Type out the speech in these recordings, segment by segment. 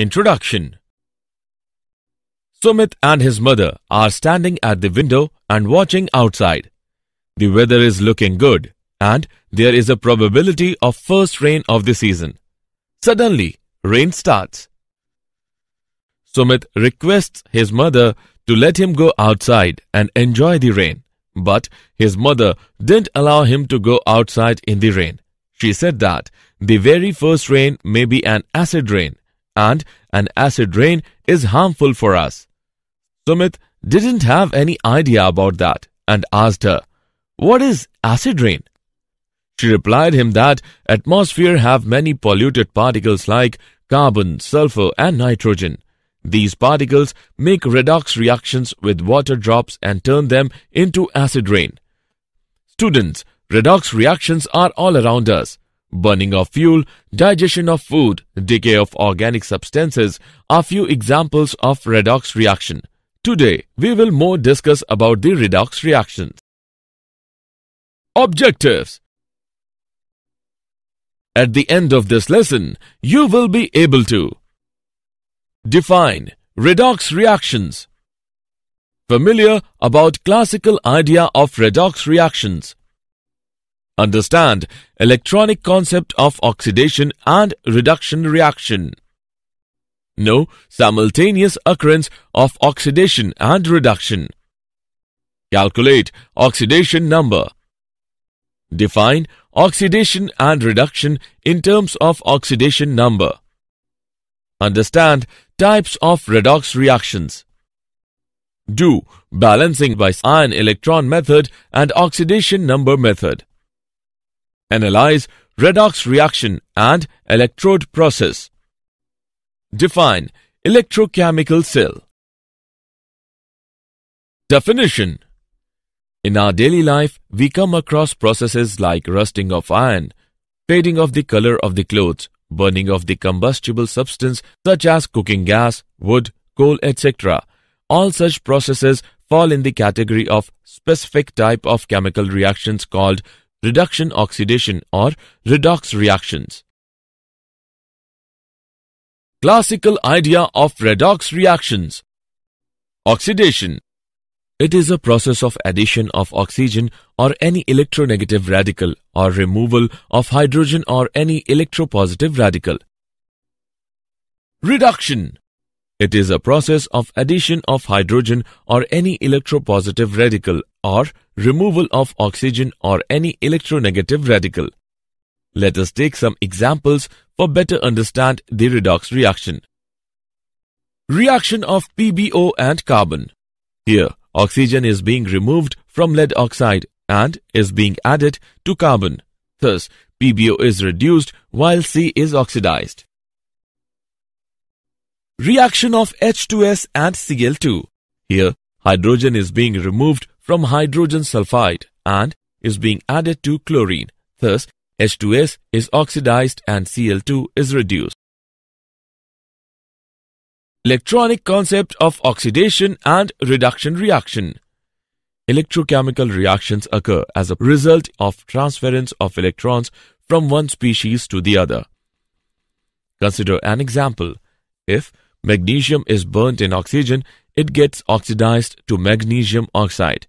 Introduction Sumit and his mother are standing at the window and watching outside. The weather is looking good and there is a probability of first rain of the season. Suddenly, rain starts. Sumit requests his mother to let him go outside and enjoy the rain. But his mother didn't allow him to go outside in the rain. She said that the very first rain may be an acid rain and an acid rain is harmful for us. Sumit didn't have any idea about that and asked her, What is acid rain? She replied him that atmosphere have many polluted particles like carbon, sulfur and nitrogen. These particles make redox reactions with water drops and turn them into acid rain. Students, redox reactions are all around us. Burning of fuel, digestion of food, decay of organic substances are few examples of redox reaction. Today, we will more discuss about the redox reactions. Objectives At the end of this lesson, you will be able to Define redox reactions Familiar about classical idea of redox reactions Understand electronic concept of oxidation and reduction reaction. No simultaneous occurrence of oxidation and reduction. Calculate oxidation number. Define oxidation and reduction in terms of oxidation number. Understand types of redox reactions. Do balancing by ion electron method and oxidation number method. Analyze redox reaction and electrode process. Define electrochemical cell. Definition In our daily life, we come across processes like rusting of iron, fading of the color of the clothes, burning of the combustible substance such as cooking gas, wood, coal, etc. All such processes fall in the category of specific type of chemical reactions called reduction oxidation or redox reactions. Classical idea of redox reactions. Oxidation. It is a process of addition of oxygen or any electronegative radical or removal of hydrogen or any electropositive radical. Reduction. It is a process of addition of hydrogen or any electropositive radical or removal of oxygen or any electronegative radical. Let us take some examples for better understand the redox reaction. Reaction of PbO and carbon. Here, oxygen is being removed from lead oxide and is being added to carbon. Thus, PbO is reduced while C is oxidized. Reaction of H2S and Cl2. Here, hydrogen is being removed from hydrogen sulfide and is being added to chlorine. Thus, H2S is oxidized and Cl2 is reduced. Electronic concept of oxidation and reduction reaction. Electrochemical reactions occur as a result of transference of electrons from one species to the other. Consider an example. If magnesium is burnt in oxygen, it gets oxidized to magnesium oxide.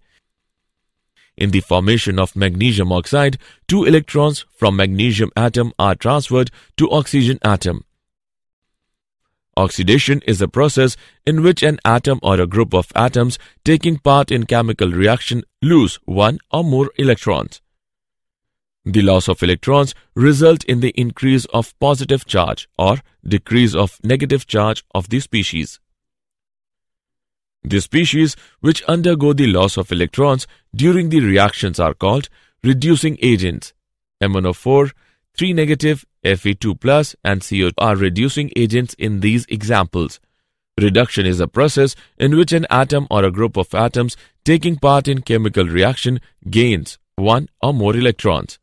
In the formation of magnesium oxide, two electrons from magnesium atom are transferred to oxygen atom. Oxidation is a process in which an atom or a group of atoms taking part in chemical reaction lose one or more electrons. The loss of electrons result in the increase of positive charge or decrease of negative charge of the species. The species which undergo the loss of electrons during the reactions are called reducing agents. MnO4, 3 negative, Fe2 plus, and CO are reducing agents in these examples. Reduction is a process in which an atom or a group of atoms taking part in chemical reaction gains one or more electrons.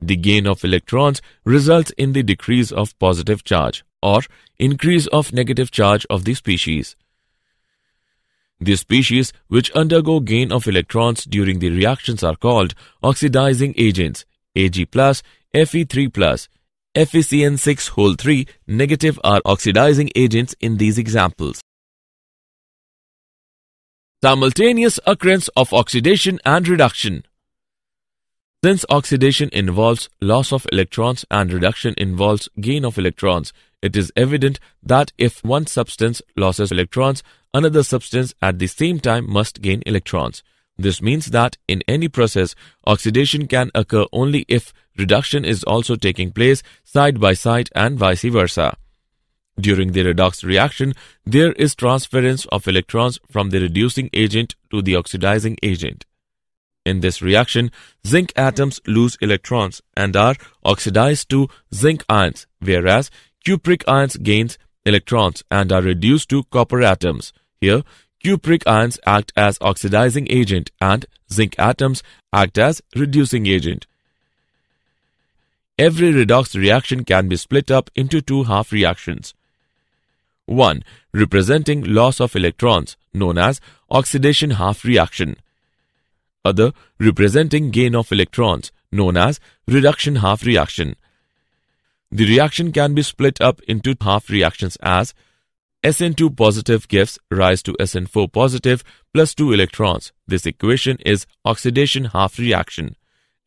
The gain of electrons results in the decrease of positive charge or increase of negative charge of the species. The species which undergo gain of electrons during the reactions are called oxidizing agents Ag+, Fe3+, FeCN6 whole 3 negative are oxidizing agents in these examples. Simultaneous occurrence of oxidation and reduction Since oxidation involves loss of electrons and reduction involves gain of electrons, it is evident that if one substance loses electrons, another substance at the same time must gain electrons. This means that in any process, oxidation can occur only if reduction is also taking place side by side and vice versa. During the redox reaction, there is transference of electrons from the reducing agent to the oxidizing agent. In this reaction, zinc atoms lose electrons and are oxidized to zinc ions, whereas cupric ions gain electrons and are reduced to copper atoms. Here, cupric ions act as oxidizing agent and zinc atoms act as reducing agent. Every redox reaction can be split up into two half reactions. 1. Representing loss of electrons, known as oxidation half reaction. Other, representing gain of electrons, known as reduction half reaction. The reaction can be split up into half reactions as SN2 positive gives rise to SN4 positive plus 2 electrons. This equation is oxidation half reaction.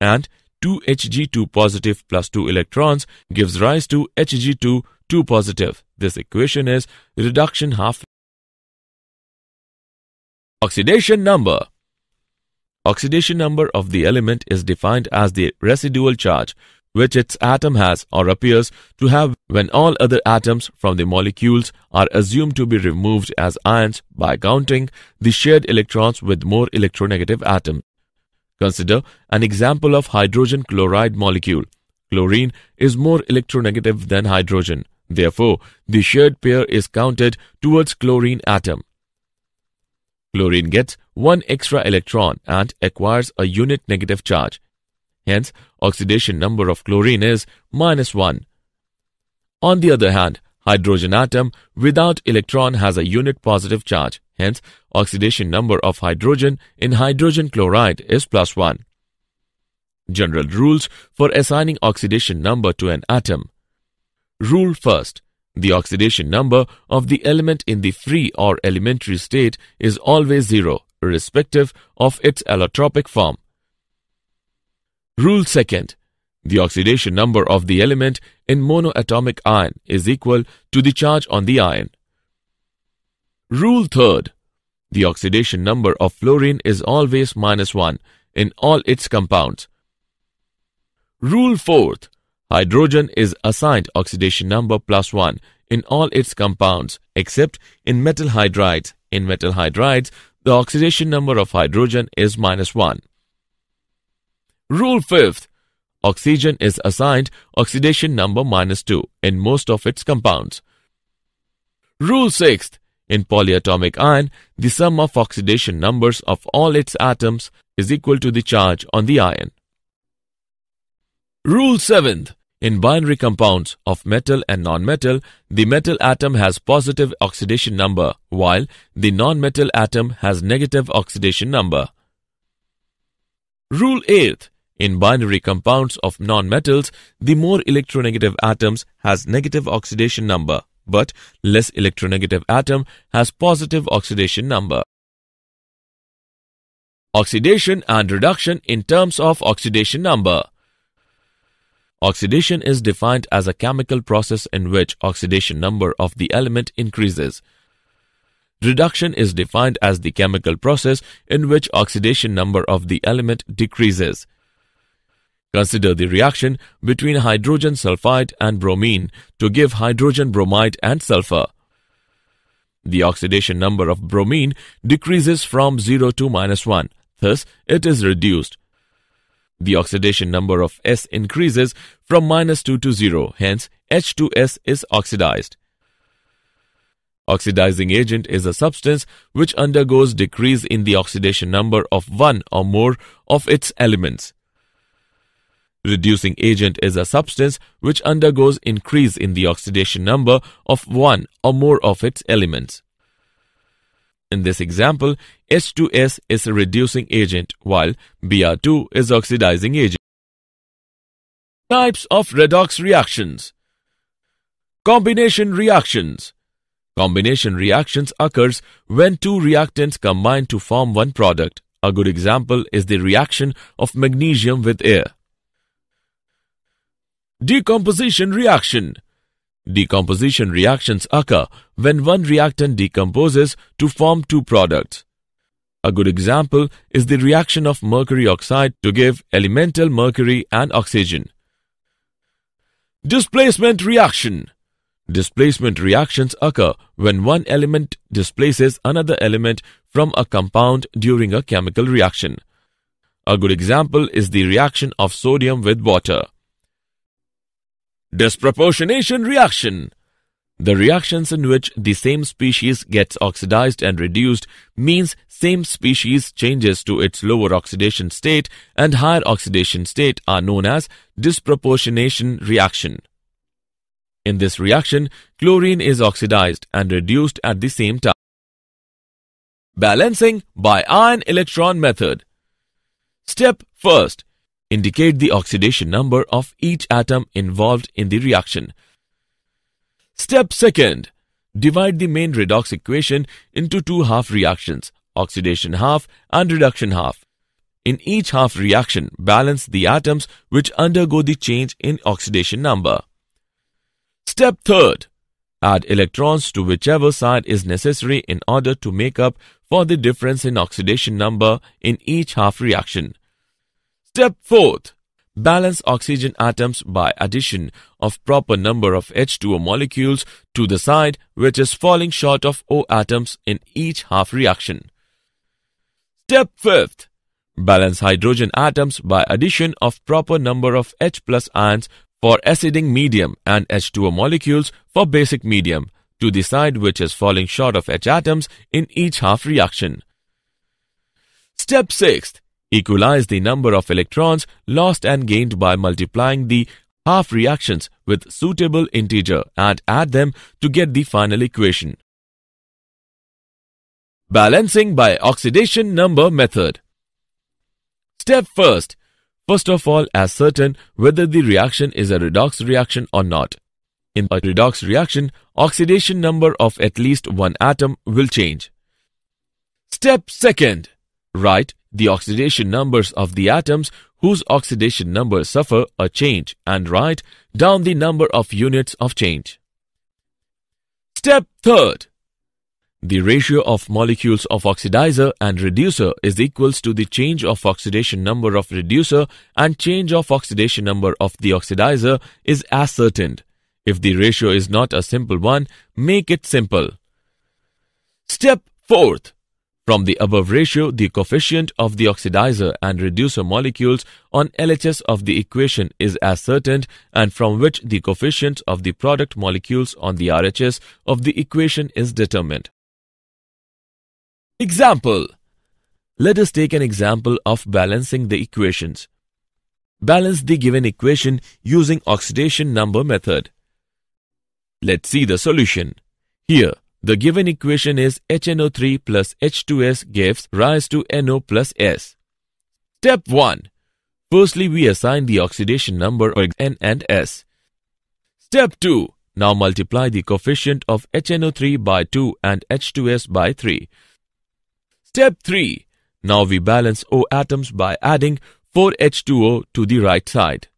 And 2Hg2 positive plus 2 electrons gives rise to Hg2 2 positive. This equation is reduction half. Oxidation number Oxidation number of the element is defined as the residual charge which its atom has or appears to have when all other atoms from the molecules are assumed to be removed as ions by counting the shared electrons with more electronegative atoms. Consider an example of hydrogen chloride molecule. Chlorine is more electronegative than hydrogen. Therefore, the shared pair is counted towards chlorine atom. Chlorine gets one extra electron and acquires a unit negative charge. Hence, oxidation number of chlorine is minus 1. On the other hand, hydrogen atom without electron has a unit positive charge. Hence, oxidation number of hydrogen in hydrogen chloride is plus 1. General rules for assigning oxidation number to an atom. Rule first. The oxidation number of the element in the free or elementary state is always zero, irrespective of its allotropic form. Rule second, the oxidation number of the element in monoatomic ion is equal to the charge on the ion. Rule third, the oxidation number of fluorine is always minus 1 in all its compounds. Rule fourth, hydrogen is assigned oxidation number plus 1 in all its compounds except in metal hydrides. In metal hydrides, the oxidation number of hydrogen is minus 1. Rule 5th. Oxygen is assigned oxidation number minus 2 in most of its compounds. Rule 6th. In polyatomic ion, the sum of oxidation numbers of all its atoms is equal to the charge on the ion. Rule 7th. In binary compounds of metal and nonmetal, the metal atom has positive oxidation number, while the nonmetal atom has negative oxidation number. Rule 8. In binary compounds of nonmetals, the more electronegative atoms has negative oxidation number, but less electronegative atom has positive oxidation number. Oxidation and reduction in terms of oxidation number. Oxidation is defined as a chemical process in which oxidation number of the element increases. Reduction is defined as the chemical process in which oxidation number of the element decreases. Consider the reaction between hydrogen sulfide and bromine to give hydrogen bromide and sulfur. The oxidation number of bromine decreases from 0 to minus 1, thus it is reduced. The oxidation number of S increases from minus 2 to 0, hence H2S is oxidized. Oxidizing agent is a substance which undergoes decrease in the oxidation number of one or more of its elements. Reducing agent is a substance which undergoes increase in the oxidation number of one or more of its elements. In this example, H2S is a reducing agent while Br2 is oxidizing agent. Types of redox reactions Combination reactions Combination reactions occurs when two reactants combine to form one product. A good example is the reaction of magnesium with air. Decomposition reaction Decomposition reactions occur when one reactant decomposes to form two products. A good example is the reaction of mercury oxide to give elemental mercury and oxygen. Displacement reaction Displacement reactions occur when one element displaces another element from a compound during a chemical reaction. A good example is the reaction of sodium with water. Disproportionation reaction. The reactions in which the same species gets oxidized and reduced means same species changes to its lower oxidation state and higher oxidation state are known as disproportionation reaction. In this reaction, chlorine is oxidized and reduced at the same time. Balancing by ion electron method. Step 1st indicate the oxidation number of each atom involved in the reaction. Step 2nd. Divide the main redox equation into two half reactions, oxidation half and reduction half. In each half reaction, balance the atoms which undergo the change in oxidation number. Step 3rd. Add electrons to whichever side is necessary in order to make up for the difference in oxidation number in each half reaction. Step 4th. Balance oxygen atoms by addition of proper number of H2O molecules to the side which is falling short of O atoms in each half reaction. Step 5th. Balance hydrogen atoms by addition of proper number of H plus ions for acidic medium and H2O molecules for basic medium to the side which is falling short of H atoms in each half reaction. Step 6th Equalize the number of electrons lost and gained by multiplying the half reactions with suitable integer and add them to get the final equation. Balancing by oxidation number method. Step first. First of all, ascertain whether the reaction is a redox reaction or not. In a redox reaction, oxidation number of at least one atom will change. Step second. Write the oxidation numbers of the atoms whose oxidation numbers suffer a change and write down the number of units of change. Step 3rd. The ratio of molecules of oxidizer and reducer is equals to the change of oxidation number of reducer and change of oxidation number of the oxidizer is ascertained. If the ratio is not a simple one, make it simple. Step 4th. From the above ratio, the coefficient of the oxidizer and reducer molecules on LHS of the equation is ascertained and from which the coefficient of the product molecules on the RHS of the equation is determined. Example Let us take an example of balancing the equations. Balance the given equation using oxidation number method. Let's see the solution. Here, the given equation is HNO3 plus H2S gives rise to NO plus S. Step 1. Firstly, we assign the oxidation number N and S. Step 2. Now multiply the coefficient of HNO3 by 2 and H2S by 3. Step 3. Now we balance O atoms by adding 4H2O to the right side.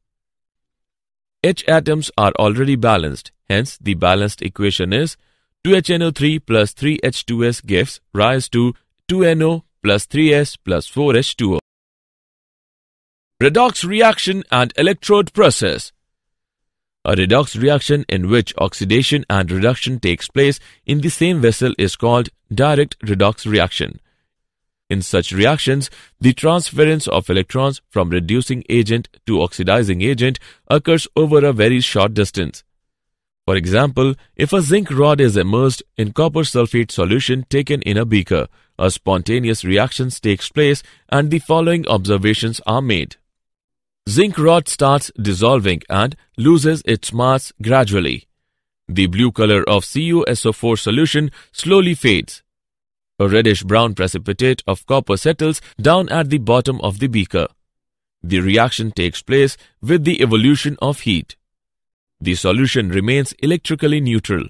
H atoms are already balanced, hence the balanced equation is 2HNO3 plus 3H2S gives rise to 2NO plus 3S plus 4H2O. Redox reaction and electrode process A redox reaction in which oxidation and reduction takes place in the same vessel is called direct redox reaction. In such reactions, the transference of electrons from reducing agent to oxidizing agent occurs over a very short distance. For example, if a zinc rod is immersed in copper sulfate solution taken in a beaker, a spontaneous reaction takes place and the following observations are made. Zinc rod starts dissolving and loses its mass gradually. The blue color of CuSO4 solution slowly fades. A reddish-brown precipitate of copper settles down at the bottom of the beaker. The reaction takes place with the evolution of heat the solution remains electrically neutral.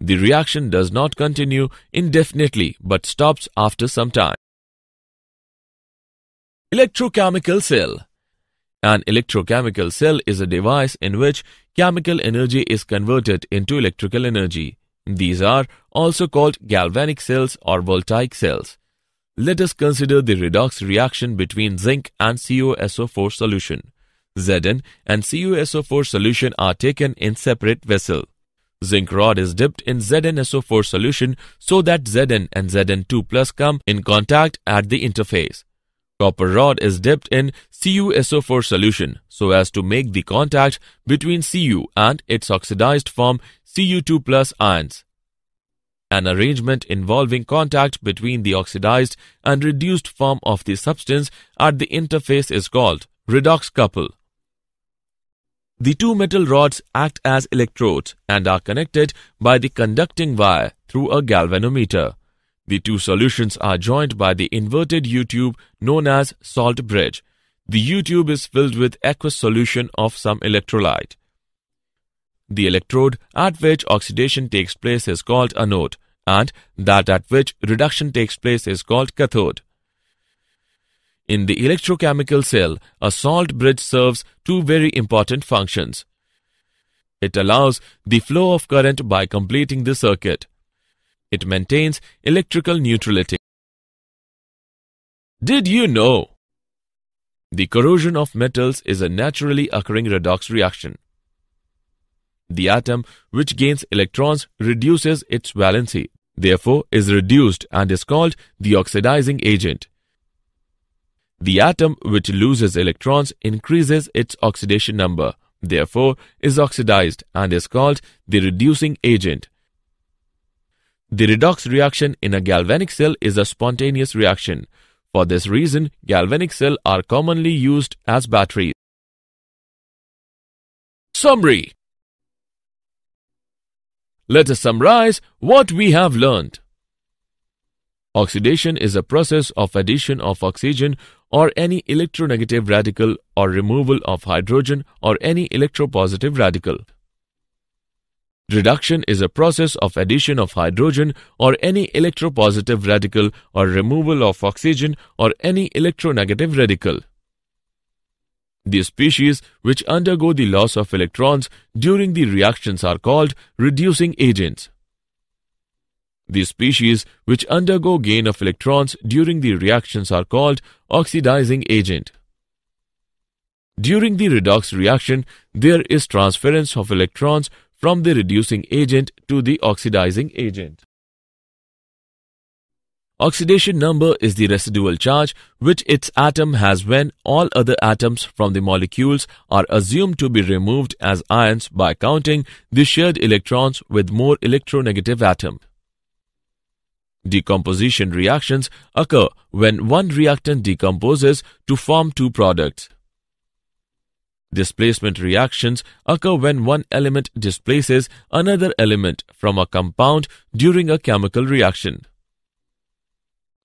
The reaction does not continue indefinitely but stops after some time. Electrochemical cell An electrochemical cell is a device in which chemical energy is converted into electrical energy. These are also called galvanic cells or voltaic cells. Let us consider the redox reaction between zinc and COSO4 solution. Zn, and CuSO4 solution are taken in separate vessel. Zinc rod is dipped in ZnSO4 solution so that Zn and Zn2 plus come in contact at the interface. Copper rod is dipped in CuSO4 solution so as to make the contact between Cu and its oxidized form Cu2 plus ions. An arrangement involving contact between the oxidized and reduced form of the substance at the interface is called redox couple. The two metal rods act as electrodes and are connected by the conducting wire through a galvanometer. The two solutions are joined by the inverted U-tube known as salt bridge. The U-tube is filled with aqueous solution of some electrolyte. The electrode at which oxidation takes place is called anode and that at which reduction takes place is called cathode. In the electrochemical cell, a salt bridge serves two very important functions. It allows the flow of current by completing the circuit. It maintains electrical neutrality. Did you know? The corrosion of metals is a naturally occurring redox reaction. The atom which gains electrons reduces its valency, therefore is reduced and is called the oxidizing agent. The atom which loses electrons increases its oxidation number, therefore is oxidized and is called the reducing agent. The redox reaction in a galvanic cell is a spontaneous reaction. For this reason, galvanic cells are commonly used as batteries. Summary Let us summarize what we have learned. Oxidation is a process of addition of oxygen or any electronegative radical or removal of hydrogen or any electropositive radical. Reduction is a process of addition of hydrogen or any electropositive radical or removal of oxygen or any electronegative radical. The species which undergo the loss of electrons during the reactions are called reducing agents. These species, which undergo gain of electrons during the reactions are called oxidizing agent. During the redox reaction, there is transference of electrons from the reducing agent to the oxidizing agent. Oxidation number is the residual charge which its atom has when all other atoms from the molecules are assumed to be removed as ions by counting the shared electrons with more electronegative atom. Decomposition reactions occur when one reactant decomposes to form two products. Displacement reactions occur when one element displaces another element from a compound during a chemical reaction.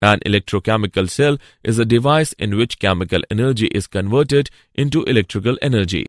An electrochemical cell is a device in which chemical energy is converted into electrical energy.